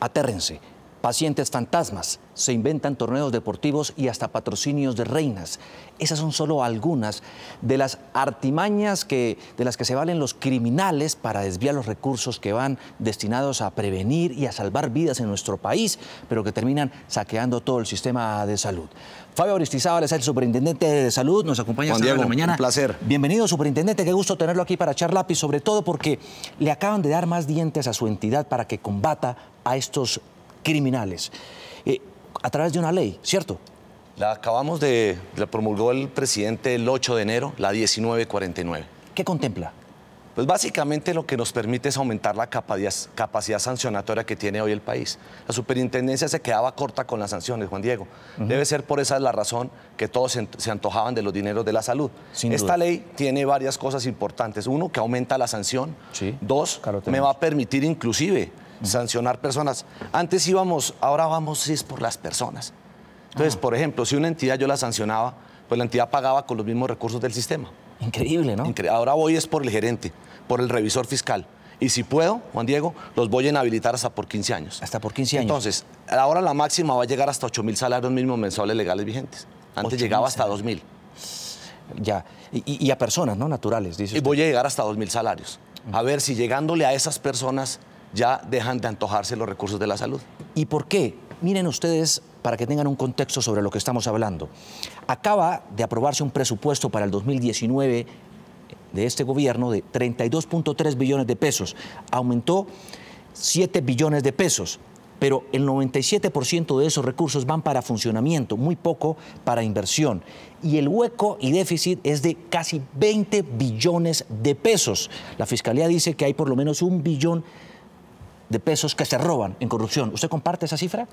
Atérrense. Pacientes fantasmas, se inventan torneos deportivos y hasta patrocinios de reinas. Esas son solo algunas de las artimañas que, de las que se valen los criminales para desviar los recursos que van destinados a prevenir y a salvar vidas en nuestro país, pero que terminan saqueando todo el sistema de salud. Fabio Aristizábal es el superintendente de salud, nos acompaña esta mañana. Un placer. Bienvenido, superintendente, qué gusto tenerlo aquí para lápiz, sobre todo porque le acaban de dar más dientes a su entidad para que combata a estos criminales eh, a través de una ley, ¿cierto? La acabamos de, la promulgó el presidente el 8 de enero, la 1949. ¿Qué contempla? Pues básicamente lo que nos permite es aumentar la capacidad, sancionatoria que tiene hoy el país. La superintendencia se quedaba corta con las sanciones, Juan Diego. Debe ser por esa la razón que todos se, antojaban de los dineros de la salud. Esta ley tiene varias cosas importantes. Uno, que aumenta la sanción. Dos, me va a permitir inclusive sancionar personas. Antes íbamos, ahora vamos sí, es por las personas. Entonces, ah. por ejemplo, si una entidad yo la sancionaba, pues la entidad pagaba con los mismos recursos del sistema. Increíble, ¿no? ahora voy es por el gerente, por el revisor fiscal. Y si puedo, Juan Diego, los voy a inhabilitar hasta por 15 años. Hasta por 15 años. Entonces, ahora la máxima va a llegar hasta 8 mil salarios mínimos mensuales legales vigentes. Antes llegaba hasta 2 mil. Ya. Y, a personas, ¿no? Naturales, dice. Y voy a llegar hasta 2 mil salarios. Mm. A ver si llegándole a esas personas ya dejan de antojarse los recursos de la salud. ¿Y por qué? Miren ustedes, para que tengan un contexto sobre lo que estamos hablando. Acaba de aprobarse un presupuesto para el 2019 de este gobierno de 32.3 billones de pesos. Aumentó 7 billones de pesos, pero el 97% de esos recursos van para funcionamiento, muy poco para inversión. Y el hueco y déficit es de casi 20 billones de pesos. La Fiscalía dice que hay por lo menos un billón de pesos que se roban en corrupción. ¿Usted comparte esa cifra?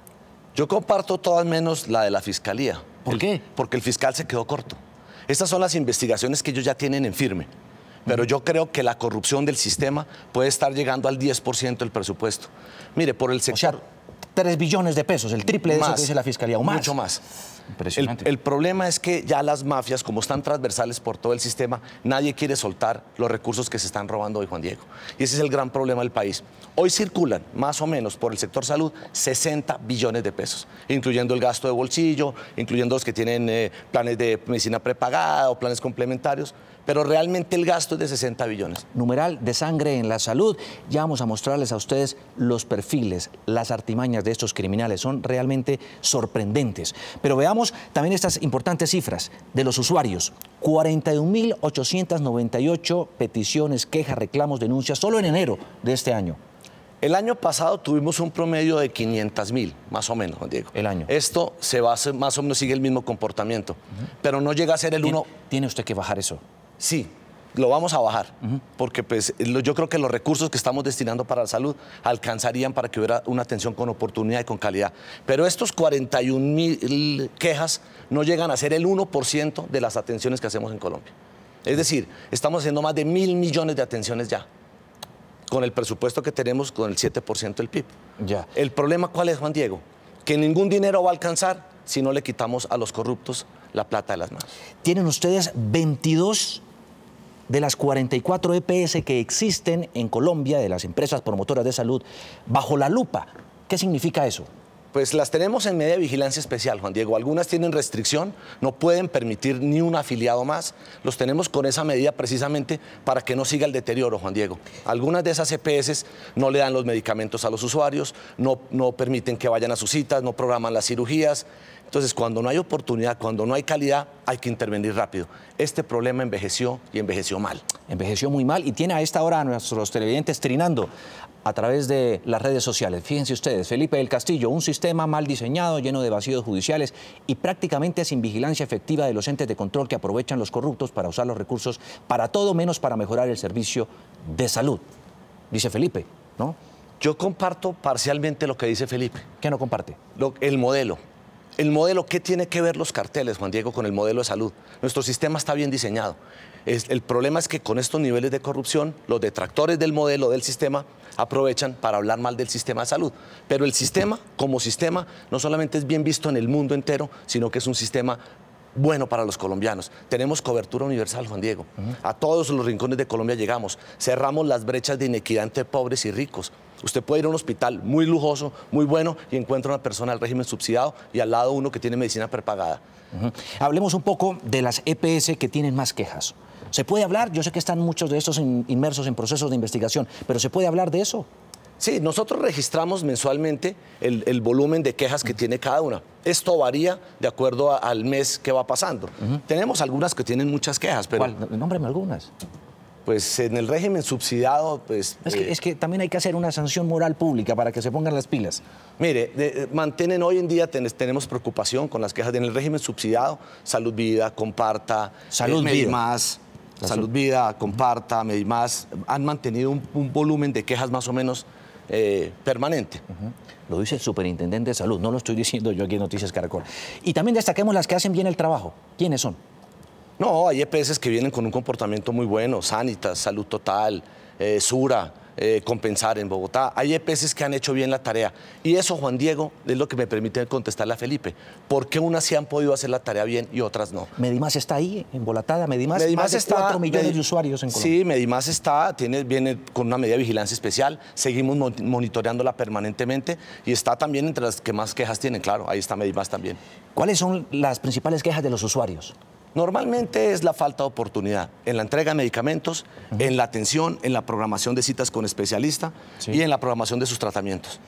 Yo comparto todas menos la de la fiscalía. ¿Por qué? Porque el fiscal se quedó corto. Estas son las investigaciones que ellos ya tienen en firme. Pero yo creo que la corrupción del sistema puede estar llegando al 10% del presupuesto. Mire, por el sector... 3 billones de pesos, el triple de eso que dice la Fiscalía, Mucho más. Impresionante. El, problema es que ya las mafias, como están transversales por todo el sistema, nadie quiere soltar los recursos que se están robando hoy, Juan Diego. Y ese es el gran problema del país. Hoy circulan, más o menos, por el sector salud, 60 billones de pesos, incluyendo el gasto de bolsillo, incluyendo los que tienen eh, planes de medicina prepagada o planes complementarios pero realmente el gasto es de 60 billones. Numeral de sangre en la salud. Ya vamos a mostrarles a ustedes los perfiles, las artimañas de estos criminales. Son realmente sorprendentes. Pero veamos también estas importantes cifras de los usuarios. 41.898 peticiones, quejas, reclamos, denuncias solo en enero de este año. El año pasado tuvimos un promedio de 500 mil, más o menos, Diego. El año. Esto se va más o menos sigue el mismo comportamiento, pero no llega a ser el uno... tiene usted que bajar eso sí, lo vamos a bajar, porque pues, yo creo que los recursos que estamos destinando para la salud alcanzarían para que hubiera una atención con oportunidad y con calidad. Pero estos 41 mil quejas no llegan a ser el 1% de las atenciones que hacemos en Colombia. Es decir, estamos haciendo más de mil millones de atenciones ya, con el presupuesto que tenemos con el 7% del PIB. Ya. ¿El problema cuál es, Juan Diego? Que ningún dinero va a alcanzar si no le quitamos a los corruptos la plata de las manos. Tienen ustedes 22 de las 44 EPS que existen en Colombia, de las empresas promotoras de salud, bajo la lupa. ¿Qué significa eso? Pues las tenemos en media vigilancia especial, Juan Diego. Algunas tienen restricción, no pueden permitir ni un afiliado más. Los tenemos con esa medida precisamente para que no siga el deterioro, Juan Diego. Algunas de esas EPS no le dan los medicamentos a los usuarios, no, no permiten que vayan a sus citas, no programan las cirugías. Entonces, cuando no hay oportunidad, cuando no hay calidad, hay que intervenir rápido. Este problema envejeció y envejeció mal. Envejeció muy mal y tiene a esta hora a nuestros televidentes trinando a través de las redes sociales. Fíjense ustedes, Felipe del Castillo, un sistema sistema mal diseñado, lleno de vacíos judiciales y prácticamente sin vigilancia efectiva de los entes de control que aprovechan los corruptos para usar los recursos para todo menos para mejorar el servicio de salud. Dice Felipe, ¿no? Yo comparto parcialmente lo que dice Felipe. ¿Qué no comparte? el modelo. El modelo, ¿qué tiene que ver los carteles, Juan Diego, con el modelo de salud? Nuestro sistema está bien diseñado el problema es que con estos niveles de corrupción, los detractores del modelo del sistema aprovechan para hablar mal del sistema de salud. Pero el sistema, como sistema, no solamente es bien visto en el mundo entero, sino que es un sistema bueno para los colombianos. Tenemos cobertura universal, Juan Diego. A todos los rincones de Colombia llegamos. Cerramos las brechas de inequidad entre pobres y ricos. Usted puede ir a un hospital muy lujoso, muy bueno, y encuentra una persona al régimen subsidiado y al lado uno que tiene medicina prepagada. Hablemos un poco de las EPS que tienen más quejas. ¿Se puede hablar? Yo sé que están muchos de estos inmersos en procesos de investigación, pero ¿se puede hablar de eso? Sí, nosotros registramos mensualmente el, volumen de quejas que tiene cada una. Esto varía de acuerdo al mes que va pasando. Tenemos algunas que tienen muchas quejas, pero... ¿Cuál? algunas pues en el régimen subsidiado, pues... Eh, es que, también hay que hacer una sanción moral pública para que se pongan las pilas. Mire, eh, mantienen hoy en día, tenemos preocupación con las quejas en el régimen subsidiado, Salud Vida, Comparta, Salud eh, Vida. Más, Salud Vida, Comparta, más han mantenido un, volumen de quejas más o menos eh, permanente. Lo dice el superintendente de salud, no lo estoy diciendo yo aquí en Noticias Caracol. Y también destaquemos las que hacen bien el trabajo. ¿Quiénes son? No, hay EPS que vienen con un comportamiento muy bueno, Sanitas, Salud Total, eh, Sura, eh, compensar en Bogotá. Hay EPS que han hecho bien la tarea. Y eso, Juan Diego, es lo que me permite contestarle a Felipe. ¿Por qué unas sí han podido hacer la tarea bien y otras no? Medimás está ahí, embolatada. Medimás, Medimás más está, 4 millones de usuarios en Colombia. Sí, Medimás está, tiene, viene con una medida de vigilancia especial. Seguimos monitoreándola permanentemente y está también entre las que más quejas tienen, claro. Ahí está Medimás también. ¿Cuáles son las principales quejas de los usuarios? Normalmente es la falta de oportunidad en la entrega de medicamentos, en la atención, en la programación de citas con especialista y en la programación de sus tratamientos.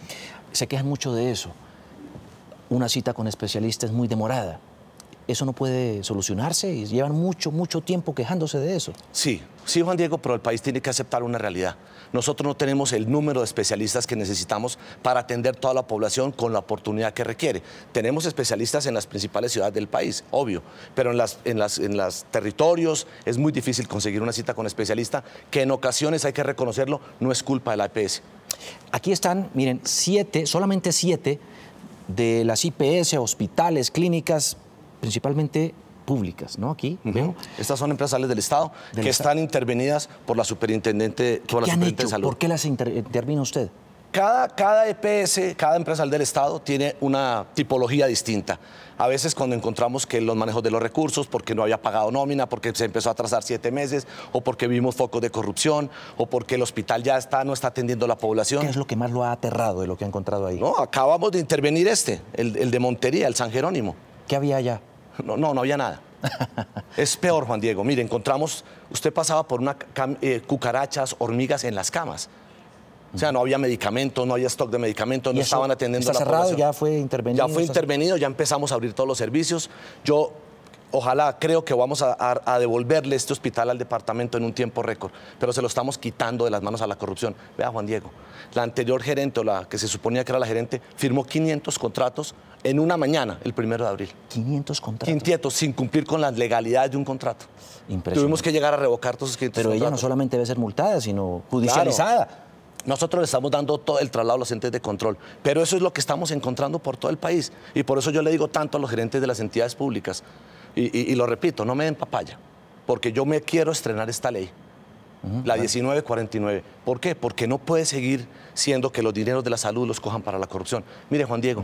Se quejan mucho de eso. Una cita con especialista es muy demorada eso no puede solucionarse y llevan mucho, mucho tiempo quejándose de eso. Sí, sí, Juan Diego, pero el país tiene que aceptar una realidad. Nosotros no tenemos el número de especialistas que necesitamos para atender toda la población con la oportunidad que requiere. Tenemos especialistas en las principales ciudades del país, obvio, pero en los las, en territorios es muy difícil conseguir una cita con especialista, que en ocasiones, hay que reconocerlo, no es culpa de la EPS. Aquí están, miren, siete, solamente siete de las IPS, hospitales, clínicas principalmente públicas, ¿no? Aquí veo. Estas son empresales del Estado que están intervenidas por la superintendente, ¿Qué ¿Por qué las intervino usted? Cada, cada, EPS, cada empresario del Estado tiene una tipología distinta. A veces cuando encontramos que los manejos de los recursos, porque no había pagado nómina, porque se empezó a atrasar siete meses, o porque vimos focos de corrupción, o porque el hospital ya está, no está atendiendo a la población. ¿Qué es lo que más lo ha aterrado de lo que ha encontrado ahí? No, acabamos de intervenir este, el de Montería, el San Jerónimo. ¿Qué había allá? No, no, no había nada. es peor, Juan Diego. Mire, encontramos, usted pasaba por una eh, cucarachas, hormigas en las camas. O sea, no había medicamentos, no había stock de medicamentos, no estaban atendiendo a la cerrado, ya fue intervenido. Ya fue intervenido, ya empezamos a abrir todos los servicios. Yo ojalá, creo que vamos a, a, devolverle este hospital al departamento en un tiempo récord, pero se lo estamos quitando de las manos a la corrupción. Vea, Juan Diego, la anterior gerente o la que se suponía que era la gerente firmó 500 contratos en una mañana, el primero de abril. 500 contratos. 500 sin cumplir con las legalidades de un contrato. Impresionante. Tuvimos que llegar a revocar todos esos 500 Pero ella no solamente debe ser multada, sino judicializada. Nosotros le estamos dando todo el traslado a los entes de control, pero eso es lo que estamos encontrando por todo el país. Y por eso yo le digo tanto a los gerentes de las entidades públicas, y, lo repito, no me den papaya, porque yo me quiero estrenar esta ley la 1949. ¿Por qué? Porque no puede seguir siendo que los dineros de la salud los cojan para la corrupción. Mire, Juan Diego,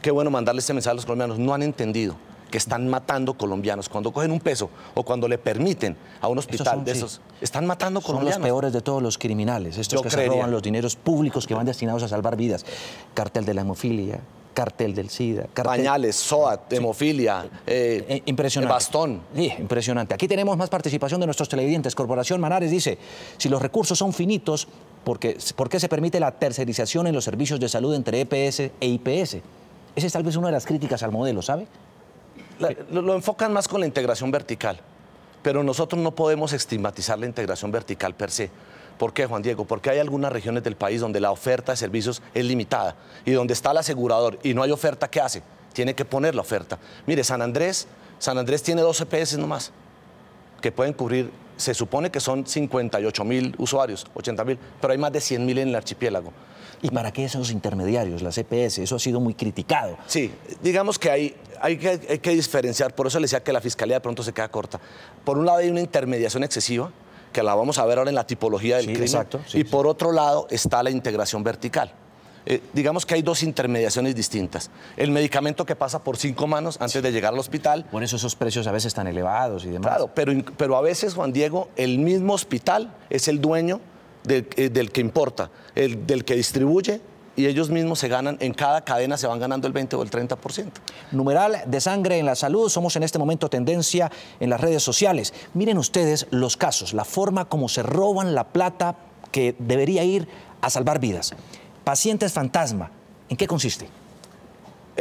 qué bueno mandarle este mensaje a los colombianos, no han entendido que están matando colombianos. Cuando cogen un peso o cuando le permiten a un hospital de esos, están matando colombianos. Son los peores de todos los criminales, estos que se roban los dineros públicos que van destinados a salvar vidas. Cartel de la hemofilia, cartel del SIDA. Cartel... Pañales, SOAT, hemofilia, eh, eh, impresionante. bastón. impresionante. Aquí tenemos más participación de nuestros televidentes. Corporación Manares dice, si los recursos son finitos, qué, ¿por qué se permite la tercerización en los servicios de salud entre EPS e IPS? E esa es tal vez una de las críticas al modelo, ¿sabe? lo, enfocan más con la integración vertical, pero nosotros no podemos estigmatizar la integración vertical per se. ¿Por qué, Juan Diego? Porque hay algunas regiones del país donde la oferta de servicios es limitada y donde está el asegurador y no hay oferta, ¿qué hace? Tiene que poner la oferta. Mire, San Andrés, San Andrés tiene dos no e nomás que pueden cubrir se supone que son 58 mil usuarios, 80 mil, pero hay más de 100 mil en el archipiélago. ¿Y para qué esos intermediarios, la CPS, e Eso ha sido muy criticado. Sí, digamos que hay, hay, que, diferenciar, por eso le decía que la fiscalía de pronto se queda corta. Por un lado hay una intermediación excesiva, que la vamos a ver ahora en la tipología del crimen, exacto, y por otro lado está la integración vertical. Eh, digamos que hay dos intermediaciones distintas. El medicamento que pasa por cinco manos antes de llegar al hospital. Por eso esos precios a veces están elevados y demás. Claro, pero, a veces, Juan Diego, el mismo hospital es el dueño eh, del, que importa, el, del que distribuye y ellos mismos se ganan, en cada cadena se van ganando el 20 o el 30%. Numeral de sangre en la salud, somos en este momento tendencia en las redes sociales. Miren ustedes los casos, la forma como se roban la plata que debería ir a salvar vidas pacientes fantasma. ¿En qué consiste?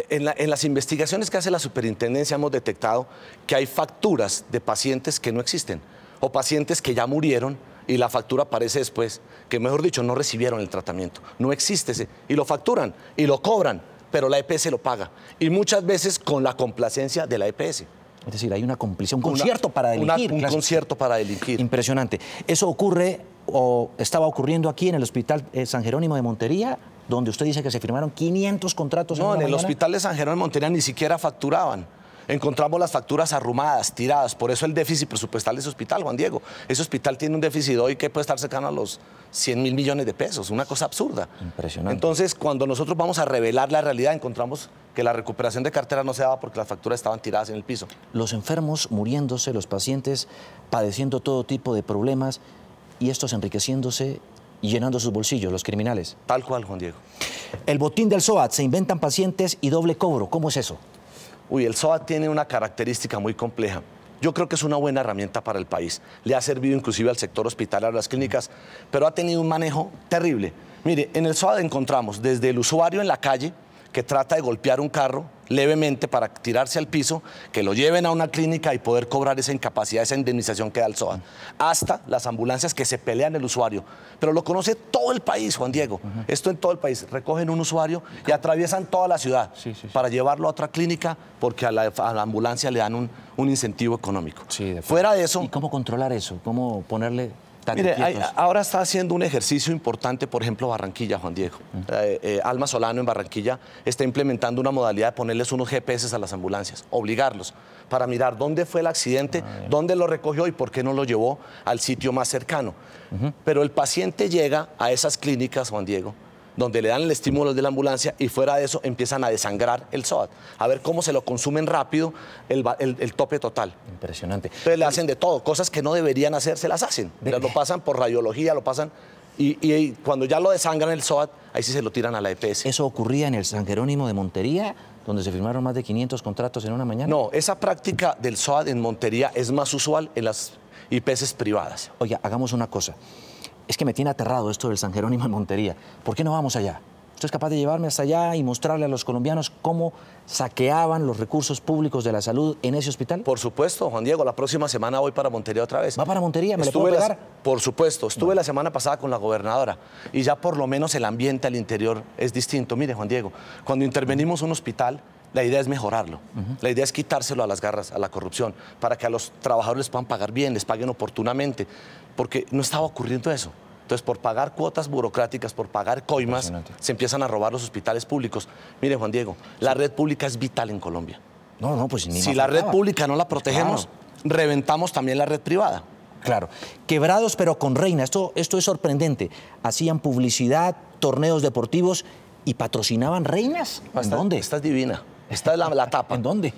En, las investigaciones que hace la superintendencia hemos detectado que hay facturas de pacientes que no existen o pacientes que ya murieron y la factura aparece después, que mejor dicho, no recibieron el tratamiento. No existe ese. Y lo facturan y lo cobran, pero la EPS lo paga. Y muchas veces con la complacencia de la EPS. Es decir, hay una complicidad, un concierto para delinquir. un concierto para delinquir. Impresionante. Eso ocurre o estaba ocurriendo aquí en el Hospital eh, San Jerónimo de Montería, donde usted dice que se firmaron 500 contratos. No, en, el Hospital de San Jerónimo de Montería ni siquiera facturaban encontramos las facturas arrumadas, tiradas. Por eso el déficit presupuestal de ese hospital, Juan Diego. Ese hospital tiene un déficit hoy que puede estar cercano a los 100 mil millones de pesos, una cosa absurda. Impresionante. Entonces, cuando nosotros vamos a revelar la realidad, encontramos que la recuperación de cartera no se daba porque las facturas estaban tiradas en el piso. Los enfermos muriéndose, los pacientes padeciendo todo tipo de problemas y estos enriqueciéndose y llenando sus bolsillos, los criminales. Tal cual, Juan Diego. El botín del SOAT, se inventan pacientes y doble cobro. ¿Cómo es eso? Uy, el SOAT tiene una característica muy compleja. Yo creo que es una buena herramienta para el país. Le ha servido inclusive al sector hospitalario, a las clínicas, pero ha tenido un manejo terrible. Mire, en el SOAT encontramos desde el usuario en la calle, que trata de golpear un carro levemente para tirarse al piso, que lo lleven a una clínica y poder cobrar esa incapacidad, esa indemnización que da el SOA. Hasta las ambulancias que se pelean el usuario. Pero lo conoce todo el país, Juan Diego. Esto en todo el país. Recogen un usuario y atraviesan toda la ciudad para llevarlo a otra clínica porque a la, ambulancia le dan un, incentivo económico. Fuera de eso... ¿Y cómo controlar eso? ¿Cómo ponerle ahora está haciendo un ejercicio importante, por ejemplo, Barranquilla, Juan Diego. Eh, eh, Alma Solano en Barranquilla está implementando una modalidad de ponerles unos GPS a las ambulancias, obligarlos para mirar dónde fue el accidente, ah, dónde lo recogió y por qué no lo llevó al sitio más cercano. Pero el paciente llega a esas clínicas, Juan Diego, donde le dan el estímulo de la ambulancia y fuera de eso empiezan a desangrar el SOAT, a ver cómo se lo consumen rápido el, tope total. Impresionante. Entonces le hacen de todo, cosas que no deberían hacer, se las hacen. Lo pasan por radiología, lo pasan y, cuando ya lo desangran el SOAT, ahí sí se lo tiran a la EPS. ¿Eso ocurría en el San Jerónimo de Montería, donde se firmaron más de 500 contratos en una mañana? No, esa práctica del SOAT en Montería es más usual en las IPS privadas. Oye, hagamos una cosa es que me tiene aterrado esto del San Jerónimo en Montería. ¿Por qué no vamos allá? Usted es capaz de llevarme hasta allá y mostrarle a los colombianos cómo saqueaban los recursos públicos de la salud en ese hospital? Por supuesto, Juan Diego. La próxima semana voy para Montería otra vez. ¿Va para Montería? ¿Me lo puedo pegar? por supuesto. Estuve la semana pasada con la gobernadora y ya por lo menos el ambiente al interior es distinto. Mire, Juan Diego, cuando intervenimos un hospital, la idea es mejorarlo. La idea es quitárselo a las garras, a la corrupción, para que a los trabajadores les puedan pagar bien, les paguen oportunamente, porque no estaba ocurriendo eso. Entonces, por pagar cuotas burocráticas, por pagar coimas, se empiezan a robar los hospitales públicos. Mire, Juan Diego, la red pública es vital en Colombia. No, no, pues ni Si la red pública no la protegemos, reventamos también la red privada. Claro. Quebrados pero con reina. Esto, esto es sorprendente. Hacían publicidad, torneos deportivos y patrocinaban reinas. ¿Hasta ¿Dónde? Estás divina está la, tapa. ¿En dónde?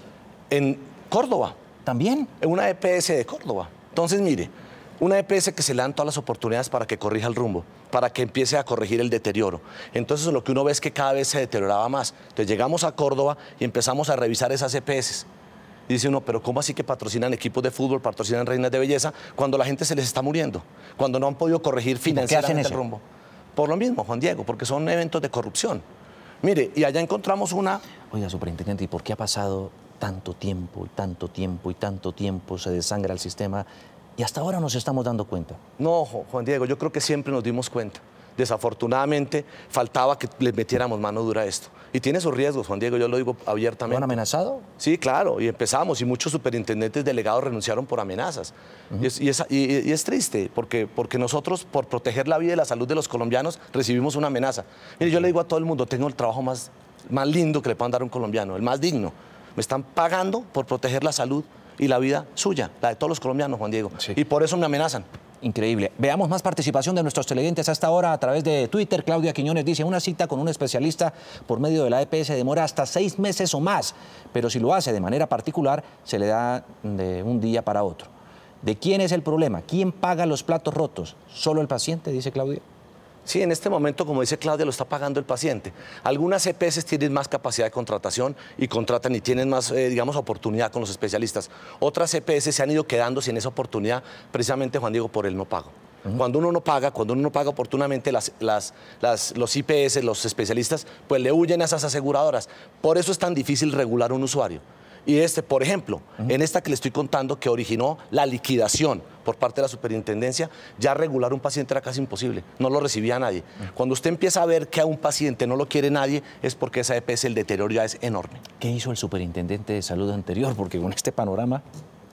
En Córdoba. ¿También? En una EPS de Córdoba. Entonces, mire, una EPS que se le dan todas las oportunidades para que corrija el rumbo, para que empiece a corregir el deterioro. Entonces lo que uno ve es que cada vez se deterioraba más. Entonces llegamos a Córdoba y empezamos a revisar esas EPS. dice uno, pero ¿cómo así que patrocinan equipos de fútbol, patrocinan reinas de belleza, cuando la gente se les está muriendo, cuando no han podido corregir financieramente el rumbo? Por lo mismo, Juan Diego, porque son eventos de corrupción. Mire, y allá encontramos una oiga, superintendente, ¿y por qué ha pasado tanto tiempo y tanto tiempo y tanto tiempo? Se desangra el sistema y hasta ahora nos estamos dando cuenta. No, Juan Diego, yo creo que siempre nos dimos cuenta. Desafortunadamente, faltaba que le metiéramos mano dura a esto. Y tiene sus riesgos, Juan Diego, yo lo digo abiertamente. ¿Lo han amenazado? Sí, claro, y empezamos, y muchos superintendentes delegados renunciaron por amenazas. y, es, triste, porque, porque nosotros, por proteger la vida y la salud de los colombianos, recibimos una amenaza. Mire, yo le digo a todo el mundo, tengo el trabajo más más lindo que le puedan dar un colombiano, el más digno. Me están pagando por proteger la salud y la vida suya, la de todos los colombianos, Juan Diego. Y por eso me amenazan. Increíble. Veamos más participación de nuestros televidentes hasta ahora a través de Twitter. Claudia Quiñones dice, una cita con un especialista por medio de la EPS demora hasta seis meses o más, pero si lo hace de manera particular, se le da de un día para otro. ¿De quién es el problema? ¿Quién paga los platos rotos? ¿Solo el paciente? Dice Claudia. Sí, en este momento, como dice Claudia, lo está pagando el paciente. Algunas EPS tienen más capacidad de contratación y contratan y tienen más, eh, digamos, oportunidad con los especialistas. Otras EPS se han ido quedando sin esa oportunidad, precisamente, Juan Diego, por el no pago. Cuando uno no paga, cuando uno no paga oportunamente, las, los IPS, los especialistas, pues le huyen a esas aseguradoras. Por eso es tan difícil regular un usuario. Y este, por ejemplo, en esta que le estoy contando que originó la liquidación por parte de la superintendencia, ya regular un paciente era casi imposible, no lo recibía nadie. Cuando usted empieza a ver que a un paciente no lo quiere nadie, es porque esa EPS, el deterioro ya es enorme. ¿Qué hizo el superintendente de salud anterior? Porque con este panorama...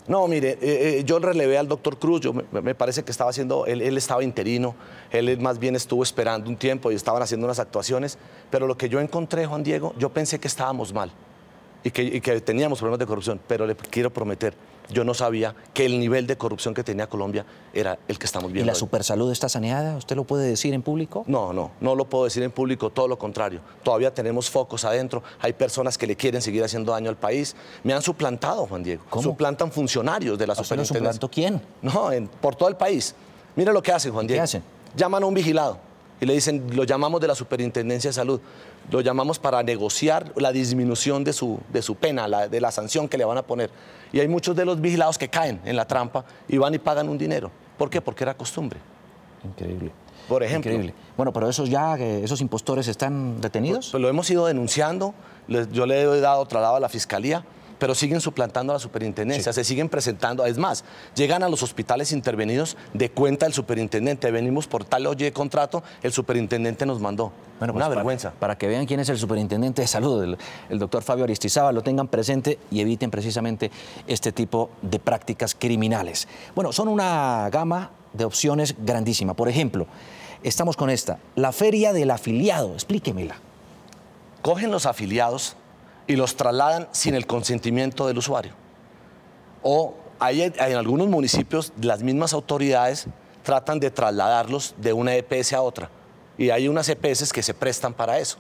No, mire, eh, eh, yo relevé al doctor Cruz, me, parece que estaba haciendo, él, estaba interino, él más bien estuvo esperando un tiempo y estaban haciendo unas actuaciones, pero lo que yo encontré, Juan Diego, yo pensé que estábamos mal y que, teníamos problemas de corrupción, pero le quiero prometer, yo no sabía que el nivel de corrupción que tenía Colombia era el que estamos viendo. ¿Y la supersalud está saneada? ¿Usted lo puede decir en público? No, no, no lo puedo decir en público, todo lo contrario. Todavía tenemos focos adentro, hay personas que le quieren seguir haciendo daño al país. Me han suplantado, Juan Diego. ¿Cómo? Suplantan funcionarios de la superintendencia. ¿Suplantó quién? No, por todo el país. Mira lo que hacen, Juan Diego. ¿Qué hacen? Llaman a un vigilado y le dicen, lo llamamos de la Superintendencia de Salud lo llamamos para negociar la disminución de su, pena, de la sanción que le van a poner. Y hay muchos de los vigilados que caen en la trampa y van y pagan un dinero. ¿Por qué? Porque era costumbre. Increíble. Por ejemplo. Bueno, pero esos ya, eh, esos impostores están detenidos. Pues, lo hemos ido denunciando, yo le he dado traslado a la fiscalía pero siguen suplantando a la superintendencia, se siguen presentando. Es más, llegan a los hospitales intervenidos de cuenta del superintendente. Venimos por tal oye de contrato, el superintendente nos mandó. Una pues, vergüenza. Para, que vean quién es el superintendente de salud, el, doctor Fabio Aristizaba, lo tengan presente y eviten precisamente este tipo de prácticas criminales. Bueno, son una gama de opciones grandísima. Por ejemplo, estamos con esta, la feria del afiliado, explíquemela. Cogen los afiliados y los trasladan sin el consentimiento del usuario. O hay, en algunos municipios las mismas autoridades tratan de trasladarlos de una EPS a otra. Y hay unas EPS que se prestan para eso.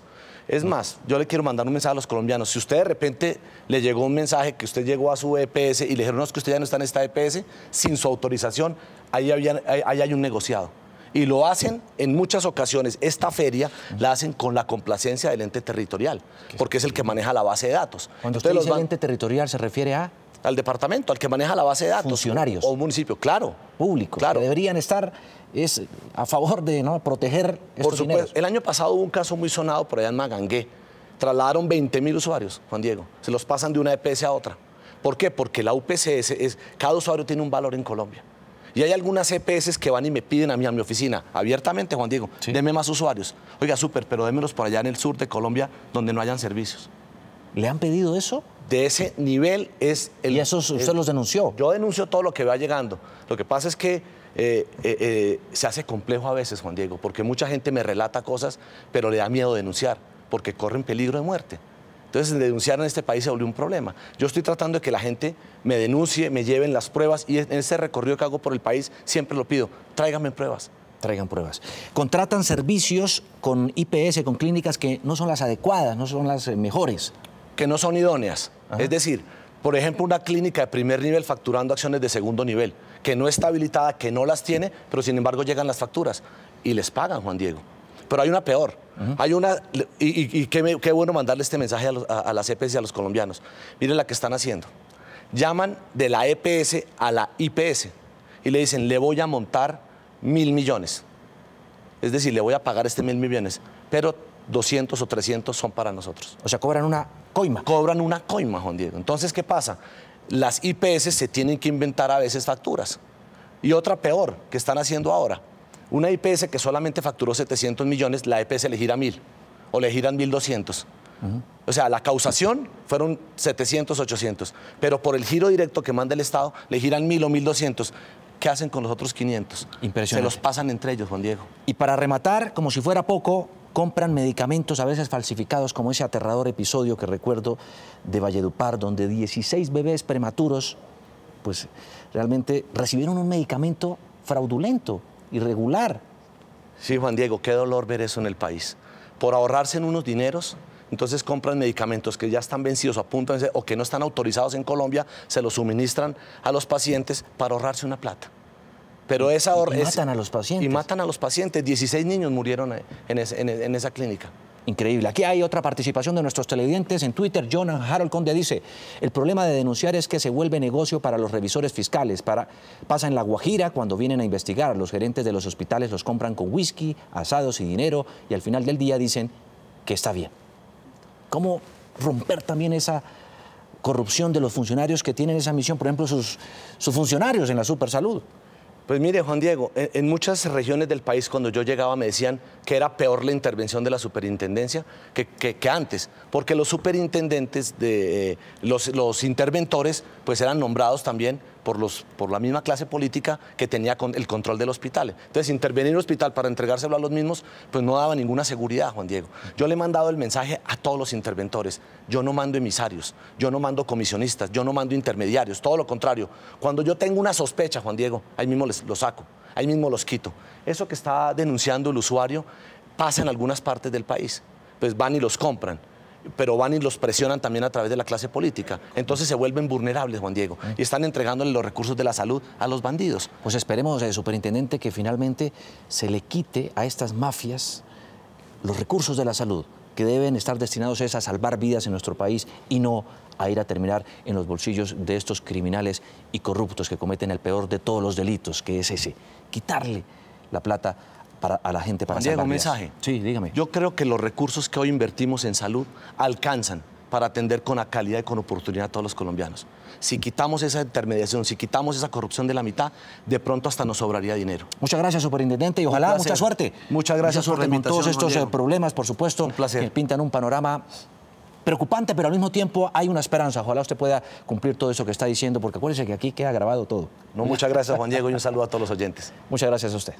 Es más, yo le quiero mandar un mensaje a los colombianos. Si usted de repente le llegó un mensaje que usted llegó a su EPS y le dijeron, no, que usted ya no está en esta EPS, sin su autorización, ahí, ahí hay un negociado. Y lo hacen en muchas ocasiones. Esta feria la hacen con la complacencia del ente territorial, porque es el que maneja la base de datos. Cuando usted dice el ente territorial, ¿se refiere a...? Al departamento, al que maneja la base de datos. Funcionarios. O, municipio, claro. público. claro. deberían estar a favor de ¿no? proteger estos Por El año pasado hubo un caso muy sonado por allá en Magangué. Trasladaron 20 mil usuarios, Juan Diego. Se los pasan de una EPS a otra. ¿Por qué? Porque la UPCS, es, cada usuario tiene un valor en Colombia. Y hay algunas EPS que van y me piden a mí, a mi oficina, abiertamente, Juan Diego, déme deme más usuarios. Oiga, súper, pero démelos por allá en el sur de Colombia, donde no hayan servicios. ¿Le han pedido eso? De ese nivel es el... ¿Y eso usted los denunció? Yo denuncio todo lo que va llegando. Lo que pasa es que eh, eh, eh, se hace complejo a veces, Juan Diego, porque mucha gente me relata cosas, pero le da miedo denunciar, porque corren peligro de muerte. Entonces, denunciar en este país se volvió un problema. Yo estoy tratando de que la gente me denuncie, me lleven las pruebas y en ese recorrido que hago por el país siempre lo pido, tráiganme pruebas, traigan pruebas. Contratan servicios con IPS, con clínicas que no son las adecuadas, no son las eh, mejores. Que no son idóneas. Es decir, por ejemplo, una clínica de primer nivel facturando acciones de segundo nivel, que no está habilitada, que no las tiene, pero sin embargo llegan las facturas y les pagan, Juan Diego pero hay una peor. Hay una, y, qué, bueno mandarle este mensaje a, las EPS y a los colombianos. Miren la que están haciendo. Llaman de la EPS a la IPS y le dicen, le voy a montar mil millones. Es decir, le voy a pagar este mil millones, pero 200 o 300 son para nosotros. O sea, cobran una coima. Cobran una coima, Juan Diego. Entonces, ¿qué pasa? Las IPS se tienen que inventar a veces facturas. Y otra peor que están haciendo ahora, una IPS que solamente facturó 700 millones, la EPS le gira 1.000 o le giran 1.200. O sea, la causación fueron 700, 800, pero por el giro directo que manda el Estado le giran 1.000 o 1.200. ¿Qué hacen con los otros 500? Impresionante. Se los pasan entre ellos, Juan Diego. Y para rematar, como si fuera poco, compran medicamentos a veces falsificados, como ese aterrador episodio que recuerdo de Valledupar, donde 16 bebés prematuros, pues realmente recibieron un medicamento fraudulento irregular. Sí, Juan Diego, qué dolor ver eso en el país. Por ahorrarse en unos dineros, entonces compran medicamentos que ya están vencidos o o que no están autorizados en Colombia, se los suministran a los pacientes para ahorrarse una plata. Pero esa y, matan a los pacientes. Y matan a los pacientes. 16 niños murieron en esa clínica. Increíble. Aquí hay otra participación de nuestros televidentes en Twitter. John Harold Conde dice, el problema de denunciar es que se vuelve negocio para los revisores fiscales. Para, pasa en La Guajira cuando vienen a investigar. Los gerentes de los hospitales los compran con whisky, asados y dinero y al final del día dicen que está bien. ¿Cómo romper también esa corrupción de los funcionarios que tienen esa misión? Por ejemplo, sus, sus funcionarios en la Supersalud. Pues mire, Juan Diego, en, muchas regiones del país cuando yo llegaba me decían que era peor la intervención de la superintendencia que, que, antes, porque los superintendentes, de, eh, los, los interventores, pues eran nombrados también por, la misma clase política que tenía el control del hospital. Entonces, intervenir en el hospital para entregárselo a los mismos, pues no daba ninguna seguridad, Juan Diego. Yo le he mandado el mensaje a todos los interventores. Yo no mando emisarios, yo no mando comisionistas, yo no mando intermediarios, todo lo contrario. Cuando yo tengo una sospecha, Juan Diego, ahí mismo los lo saco, ahí mismo los quito. Eso que está denunciando el usuario pasa en algunas partes del país. Pues van y los compran pero van y los presionan también a través de la clase política. Entonces se vuelven vulnerables, Juan Diego, y están entregándole los recursos de la salud a los bandidos. Pues esperemos, eh, superintendente, que finalmente se le quite a estas mafias los recursos de la salud, que deben estar destinados a salvar vidas en nuestro país y no a ir a terminar en los bolsillos de estos criminales y corruptos que cometen el peor de todos los delitos, que es ese, quitarle la plata para, la gente para Diego, un mensaje. Sí, dígame. Yo creo que los recursos que hoy invertimos en salud alcanzan para atender con la calidad y con oportunidad a todos los colombianos. Si quitamos esa intermediación, si quitamos esa corrupción de la mitad, de pronto hasta nos sobraría dinero. Muchas gracias, superintendente, y ojalá mucha suerte. Muchas gracias por todos estos eh, problemas, por supuesto, un placer. que pintan un panorama preocupante, pero al mismo tiempo hay una esperanza. Ojalá usted pueda cumplir todo eso que está diciendo, porque acuérdese que aquí queda grabado todo. No, muchas gracias, Juan Diego, y un saludo a todos los oyentes. Muchas gracias a usted.